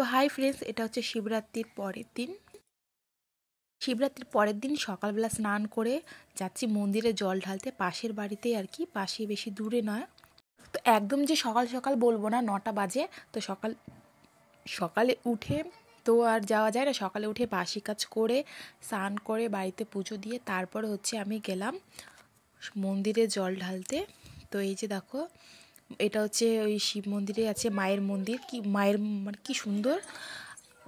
তো hi friends এটা হচ্ছে শিবরাত্রির পরের দিন শিবরাত্রির পরের দিন সকালবেলা স্নান করে যাচ্ছি মন্দিরে জল ঢালতে পাশের বাড়িতেই আর কি পাশে বেশি দূরে নয় তো একদম যে সকাল সকাল বলবো না নটা বাজে তো সকাল সকালে উঠে তো আর যাওয়া যায় না সকালে উঠে বাসি কাজ করে স্নান করে বাড়িতে পুজো দিয়ে তারপরে হচ্ছে আমি গেলাম মন্দিরে জল ঢালতে তো এই যে দেখো এটা হচ্ছে ওই শিব মন্দিরে আছে মায়ের মন্দির কি মায়ের মানে কী সুন্দর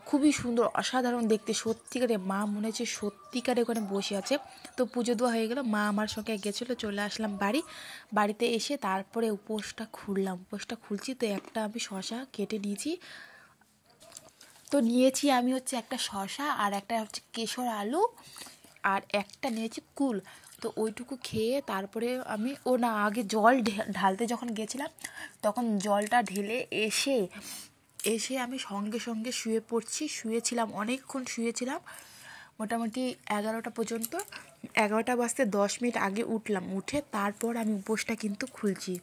খুবই সুন্দর অসাধারণ দেখতে সত্যিকারে মা মনে হচ্ছে সত্যিকারে ওখানে বসে আছে তো পুজো দেওয়া হয়ে গেল মা আমার সঙ্গে গেছিলো চলে আসলাম বাড়ি বাড়িতে এসে তারপরে উপোসটা খুললাম উপোসটা খুলছি তো একটা আমি শশা কেটে নিয়েছি তো নিয়েছি আমি হচ্ছে একটা শশা আর একটা হচ্ছে কেশর আলু আর একটা নিয়েছি কুল তো ওইটুকু খেয়ে তারপরে আমি ও না আগে জল ঢালতে যখন গেছিলাম তখন জলটা ঢেলে এসে এসে আমি সঙ্গে সঙ্গে শুয়ে পড়ছি শুয়েছিলাম অনেকক্ষণ শুয়েছিলাম মোটামুটি এগারোটা পর্যন্ত এগারোটা বাজতে দশ মিনিট আগে উঠলাম উঠে তারপর আমি উপোসটা কিন্তু খুলছি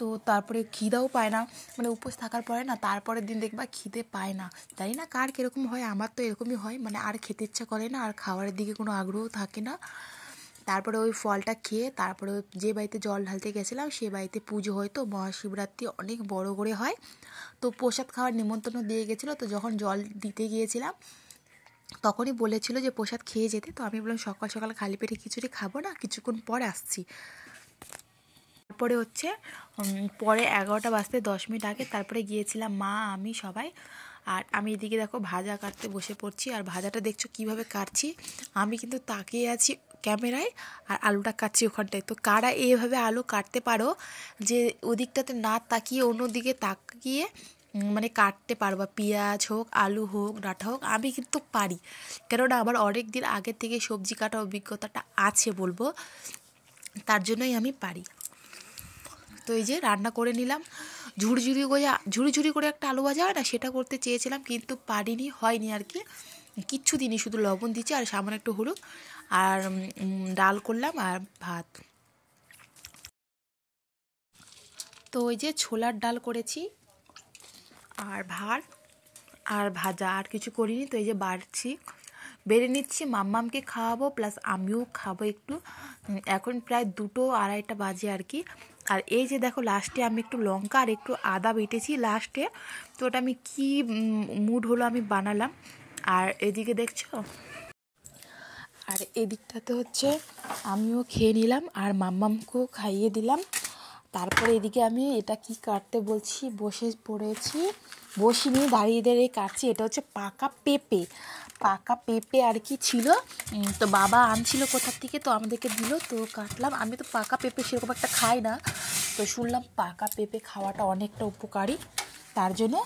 তো তারপরে খিদাও পায় না মানে উপোস থাকার পরে না তারপরের দিন দেখবা খিদে পায় না জানি না কার কীরকম হয় আমার তো এরকমই হয় মানে আর খেতে ইচ্ছা করে না আর খাওয়ারের দিকে কোনো আগ্রহ থাকে না তারপরে ওই ফলটা খেয়ে তারপরে যে বাড়িতে জল ঢালতে গেছিলাম সে বাড়িতে পুজো হয় তো মহাশিবরাত্রি অনেক বড় করে হয় তো প্রসাদ খাওয়ার নিমন্ত্রণ দিয়ে গেছিলো তো যখন জল দিতে গিয়েছিলাম তখনই বলেছিল যে প্রসাদ খেয়ে যেতে তো আমি বললাম সকাল সকাল খালি পেটে খিচুড়ি খাবো না কিছুক্ষণ পর আসছি তারপরে হচ্ছে পরে এগারোটা বাজতে দশ মিনিট আগে তারপরে গিয়েছিলাম মা আমি সবাই আর আমি এদিকে দেখো ভাজা কাটতে বসে পড়ছি আর ভাজাটা দেখছো কিভাবে কাটছি আমি কিন্তু তাকিয়ে আছি ক্যামেরায় আর আলুটা কাটছি ওখানটায় তো কারা এইভাবে আলু কাটতে পারো যে ওদিকটাতে না তাকিয়ে অন্যদিকে তাকিয়ে মানে কাটতে পারবা পেঁয়াজ হোক আলু হোক ডাঁটা হোক আমি কিন্তু পারি কেননা আমার অনেক দিন আগে থেকে সবজি কাটার অভিজ্ঞতাটা আছে বলবো তার জন্যই আমি পারি তো এই যে রান্না করে নিলাম ঝুড়ঝুড়ি গোজা ঝুড়ি করে একটা আলু ভাজা হয় না সেটা করতে চেয়েছিলাম কিন্তু পারিনি হয়নি আর কি কিচ্ছু দিনই শুধু লবণ দিচ্ছি আর সামান্য একটু হলুদ আর ডাল করলাম আর ভাত তো ওই যে ছোলার ডাল করেছি আর ভাত আর ভাজা আর কিছু করিনি তো এই যে বাড়ছি বেড়ে নিচ্ছি মাম্মামকে খাওয়াবো প্লাস আমিও খাবো একটু এখন প্রায় দুটো আড়াইটা বাজে আর কি আর এই যে দেখো লাস্টে আমি একটু লঙ্কা আর একটু আদা বেটেছি লাস্টে তো ওটা আমি কি মুড হলো আমি বানালাম আর এদিকে দেখছো আর এদিকটাতে হচ্ছে আমিও খেয়ে নিলাম আর মাম্মামকেও খাইয়ে দিলাম তারপরে এদিকে আমি এটা কি কাটতে বলছি বসে পড়েছি বসিনি দাঁড়িয়ে দাঁড়িয়ে কাটছি এটা হচ্ছে পাকা পেঁপে পাকা পেঁপে আর কি ছিল তো বাবা আনছিল কোথার থেকে তো আমাদেরকে দিল তো কাটলাম আমি তো পাকা পেঁপে সেরকম একটা খাই না তো শুনলাম পাকা পেঁপে খাওয়াটা অনেকটা উপকারী তার জন্য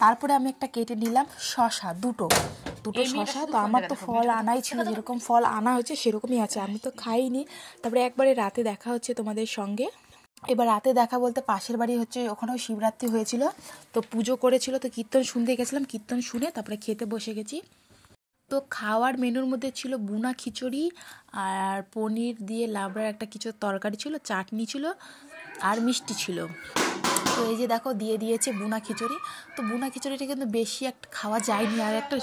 তারপরে আমি একটা কেটে নিলাম শশা দুটো দুটো শশা তো আমার তো ফল আনাই ছিল যেরকম ফল আনা হয়েছে সেরকমই আছে আমি তো খাইনি তারপরে একবারে রাতে দেখা হচ্ছে তোমাদের সঙ্গে এবার রাতে দেখা বলতে পাশের বাড়ি হচ্ছে ওখানেও শিবরাত্রি হয়েছিল তো পুজো করেছিল তো কীর্তন শুনতে গেছিলাম কীর্তন শুনে তারপরে খেতে বসে গেছি তো খাওয়ার মেনুর মধ্যে ছিল বুনা খিচুড়ি আর পনির দিয়ে লাবড়ার একটা কিছু তরকারি ছিল চাটনি ছিল আর মিষ্টি ছিল তো এই যে দেখো দিয়ে দিয়েছে বুনা খিচুড়ি তো বুনা খিচুড়িটা কিন্তু বেশি একটা খাওয়া যায়নি আর একটা